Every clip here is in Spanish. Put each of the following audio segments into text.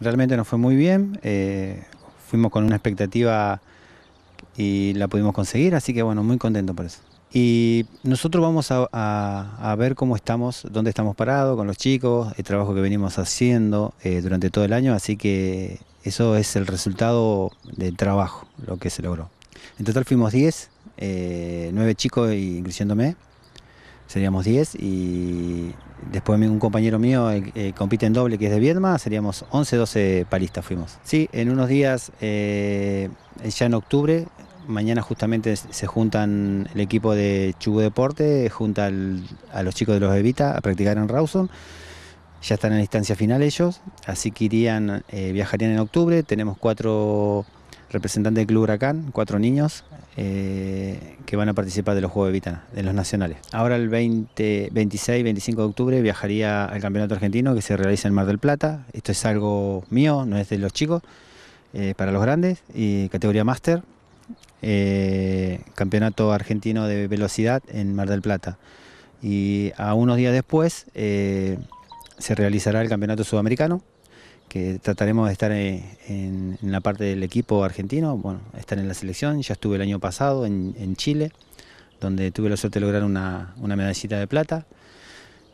realmente nos fue muy bien, eh, fuimos con una expectativa y la pudimos conseguir, así que bueno, muy contento por eso. Y nosotros vamos a, ver cómo estamos, dónde estamos parados con los chicos, el trabajo que venimos haciendo eh, durante todo el año, así que eso es el resultado del trabajo, lo que se logró. En total fuimos 10, 9 eh, chicos incluyéndome seríamos 10 y después un compañero mío eh, eh, compite en doble que es de Viedma, seríamos 11, 12 palistas fuimos. Sí, en unos días, eh, ya en octubre, mañana justamente se juntan el equipo de Chuvo Deporte, junta a los chicos de los Evita a practicar en Rawson. Ya están en la instancia final ellos, así que irían, viajarían en octubre, tenemos cuatro representante del Club Huracán, cuatro niños eh, que van a participar de los Juegos de Vitana, de los nacionales. Ahora el 26, 25 de octubre viajaría al Campeonato Argentino que se realiza en Mar del Plata. Esto es algo mío, no es de los chicos, eh, para los grandes, y categoría máster. Eh, campeonato Argentino de Velocidad en Mar del Plata. Y a unos días después se realizará el Campeonato Sudamericano, que trataremos de estar eh, en, la parte del equipo argentino, bueno, estar en la selección, ya estuve el año pasado en, Chile, donde tuve la suerte de lograr una, una, medallita de plata,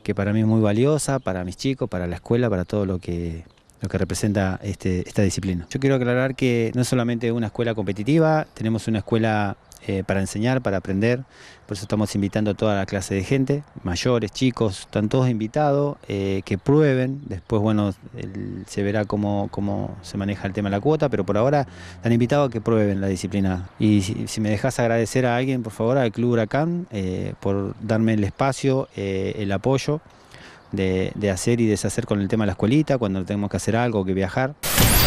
que para mí es muy valiosa, para mis chicos, para la escuela, para todo lo que, lo que representa este, esta disciplina. Yo quiero aclarar que no es solamente una escuela competitiva, tenemos una escuela eh, para enseñar, para aprender. Por eso estamos invitando a toda la clase de gente, mayores, chicos, están todos invitados, eh, que prueben. Después, bueno, se verá cómo, se maneja el tema de la cuota, pero por ahora están invitados a que prueben la disciplina. Y si, me dejas agradecer a alguien, por favor, al Club Huracán, eh, por darme el espacio, el apoyo. De, de hacer y deshacer con el tema de la escuelita, cuando tenemos que hacer algo, que viajar.